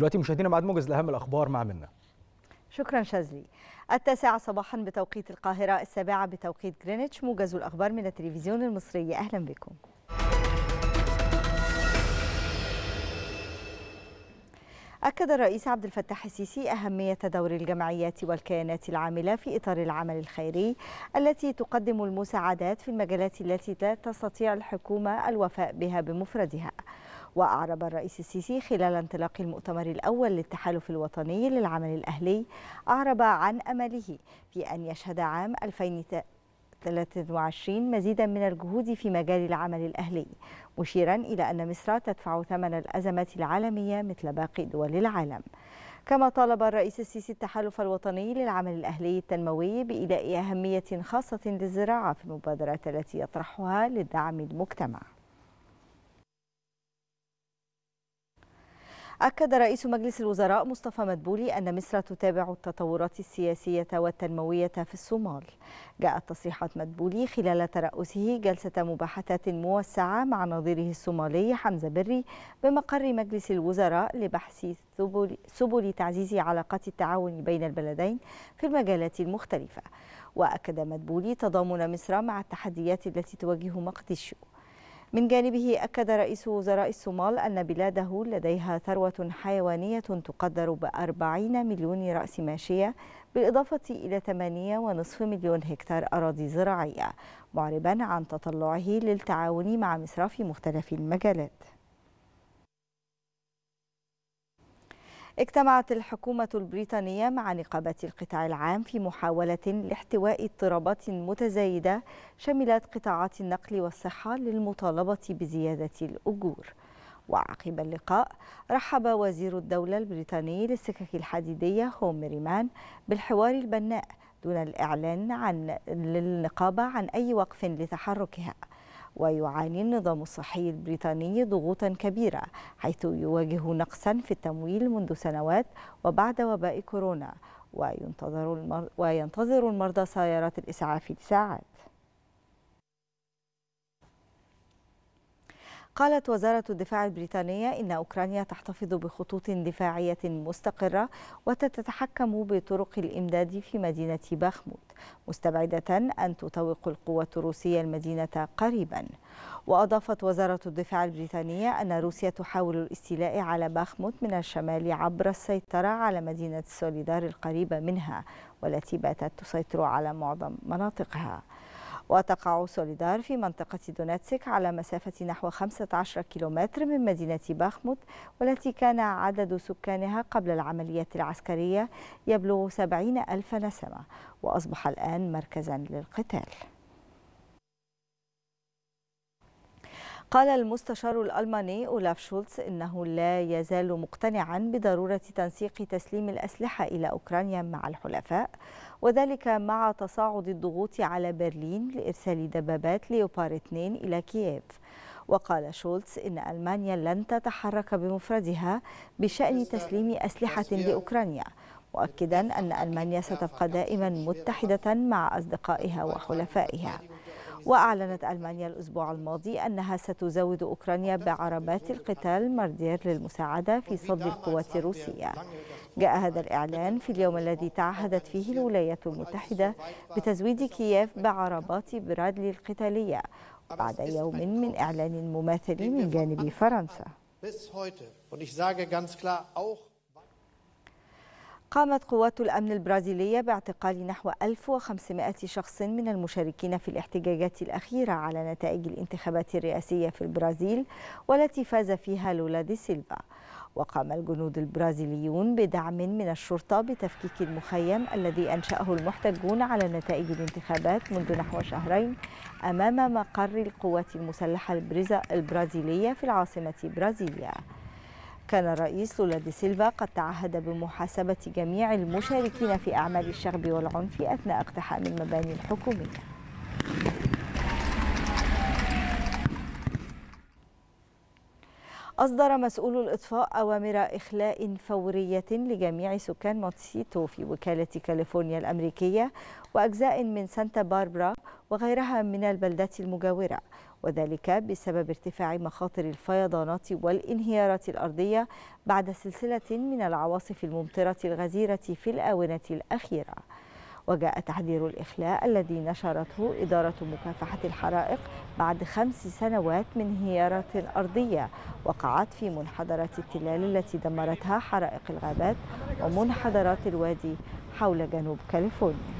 دلوقتي مشاهدينا بعد موجز لاهم الاخبار مع منا شكرا شاذلي التاسعة صباحا بتوقيت القاهرة السابعة بتوقيت جرينتش موجز الأخبار من التلفزيون المصري أهلا بكم أكد الرئيس عبد الفتاح السيسي أهمية دور الجمعيات والكيانات العاملة في إطار العمل الخيري التي تقدم المساعدات في المجالات التي لا تستطيع الحكومة الوفاء بها بمفردها وأعرب الرئيس السيسي خلال انطلاق المؤتمر الأول للتحالف الوطني للعمل الأهلي أعرب عن أمله في أن يشهد عام 2023 مزيدا من الجهود في مجال العمل الأهلي مشيرا إلى أن مصر تدفع ثمن الأزمات العالمية مثل باقي دول العالم كما طالب الرئيس السيسي التحالف الوطني للعمل الأهلي التنموي بإيلاء أهمية خاصة للزراعة في المبادرات التي يطرحها للدعم المجتمع أكد رئيس مجلس الوزراء مصطفى مدبولي أن مصر تتابع التطورات السياسية والتنموية في الصومال جاءت تصريحات مدبولي خلال ترأسه جلسة مباحثات موسعة مع نظيره الصومالي حمزة بري بمقر مجلس الوزراء لبحث سبل تعزيز علاقات التعاون بين البلدين في المجالات المختلفة وأكد مدبولي تضامن مصر مع التحديات التي تواجه مقدشو من جانبه أكد رئيس وزراء الصومال أن بلاده لديها ثروة حيوانية تقدر بأربعين مليون رأس ماشية بالإضافة إلى ثمانية ونصف مليون هكتار أراضي زراعية معربا عن تطلعه للتعاون مع مصراف مختلف المجالات اجتمعت الحكومة البريطانية مع نقابات القطاع العام في محاولة لاحتواء اضطرابات متزايدة شملت قطاعات النقل والصحة للمطالبة بزيادة الأجور وعقب اللقاء رحب وزير الدولة البريطاني للسكك الحديدية هوم ريمان بالحوار البناء دون الإعلان عن للنقابة عن أي وقف لتحركها ويعاني النظام الصحي البريطاني ضغوطا كبيرة حيث يواجه نقصا في التمويل منذ سنوات وبعد وباء كورونا وينتظر, المرضى سيارات الإسعاف لساعات قالت وزارة الدفاع البريطانية إن أوكرانيا تحتفظ بخطوط دفاعية مستقرة وتتحكم بطرق الإمداد في مدينة باخموت مستبعدة أن تطوق القوة الروسية المدينة قريبا وأضافت وزارة الدفاع البريطانية أن روسيا تحاول الاستيلاء على باخموت من الشمال عبر السيطرة على مدينة سوليدار القريبة منها والتي باتت تسيطر على معظم مناطقها وتقع سوليدار في منطقة دونتسك على مسافة نحو 15 كيلومتر من مدينة باخموت والتي كان عدد سكانها قبل العمليات العسكرية يبلغ 70 ألف نسمة وأصبح الآن مركزا للقتال قال المستشار الألماني أولاف شولتز إنه لا يزال مقتنعا بضرورة تنسيق تسليم الأسلحة إلى أوكرانيا مع الحلفاء وذلك مع تصاعد الضغوط على برلين لإرسال دبابات ليوبار 2 إلى كييف وقال شولتز إن ألمانيا لن تتحرك بمفردها بشأن تسليم أسلحة لأوكرانيا مؤكدا أن ألمانيا ستبقى دائما متحدة مع أصدقائها وحلفائها وأعلنت ألمانيا الأسبوع الماضي أنها ستزود أوكرانيا بعربات القتال ماردير للمساعدة في صد القوات الروسية جاء هذا الإعلان في اليوم الذي تعهدت فيه الولايات المتحدة بتزويد كييف بعربات برادلي القتالية بعد يوم من إعلان مماثل من جانب فرنسا. Bis heute. Und ich sage ganz klar, auch قامت قوات الأمن البرازيلية باعتقال نحو 1500 شخص من المشاركين في الاحتجاجات الأخيرة على نتائج الانتخابات الرئاسية في البرازيل والتي فاز فيها لولا دي سيلفا وقام الجنود البرازيليون بدعم من الشرطة بتفكيك المخيم الذي أنشأه المحتجون على نتائج الانتخابات منذ نحو شهرين أمام مقر القوات المسلحة البرازيلية في العاصمة برازيليا كان الرئيس لولا دي سيلفا قد تعهد بمحاسبة جميع المشاركين في أعمال الشغب والعنف أثناء اقتحام المباني الحكومية أصدر مسؤول الإطفاء أوامر إخلاء فورية لجميع سكان مونتسيتو في وكالة كاليفورنيا الأمريكية وأجزاء من سانتا باربرا وغيرها من البلدات المجاورة وذلك بسبب ارتفاع مخاطر الفيضانات والانهيارات الأرضية بعد سلسلة من العواصف الممطرة الغزيرة في الآونة الأخيرة وجاء تحذير الإخلاء الذي نشرته إدارة مكافحة الحرائق بعد خمس سنوات من انهيارات أرضية وقعت في منحدرات التلال التي دمرتها حرائق الغابات ومنحدرات الوادي حول جنوب كاليفورنيا